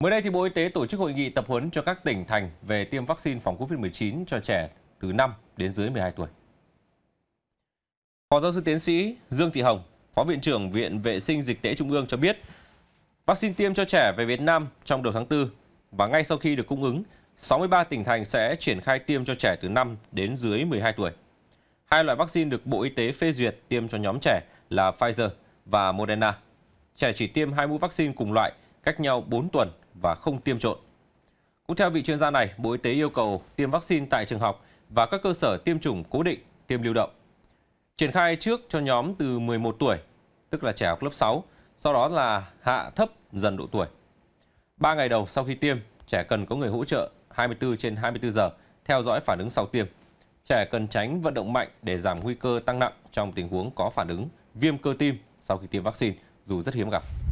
Mới đây thì Bộ Y tế tổ chức hội nghị tập huấn cho các tỉnh thành về tiêm vaccine phòng COVID-19 cho trẻ từ 5 đến dưới 12 tuổi. Phó giáo sư tiến sĩ Dương Thị Hồng, Phó Viện trưởng Viện Vệ sinh Dịch tễ Trung ương cho biết, vaccine tiêm cho trẻ về Việt Nam trong đầu tháng 4 và ngay sau khi được cung ứng, 63 tỉnh thành sẽ triển khai tiêm cho trẻ từ 5 đến dưới 12 tuổi. Hai loại vaccine được Bộ Y tế phê duyệt tiêm cho nhóm trẻ là Pfizer và Moderna. Trẻ chỉ tiêm hai mũi vaccine cùng loại – cách nhau 4 tuần và không tiêm trộn. Cũng theo vị chuyên gia này, Bộ Y tế yêu cầu tiêm vaccine tại trường học và các cơ sở tiêm chủng cố định, tiêm lưu động. Triển khai trước cho nhóm từ 11 tuổi, tức là trẻ học lớp 6, sau đó là hạ thấp dần độ tuổi. 3 ngày đầu sau khi tiêm, trẻ cần có người hỗ trợ 24 trên 24 giờ theo dõi phản ứng sau tiêm. Trẻ cần tránh vận động mạnh để giảm nguy cơ tăng nặng trong tình huống có phản ứng viêm cơ tim sau khi tiêm vaccine, dù rất hiếm gặp.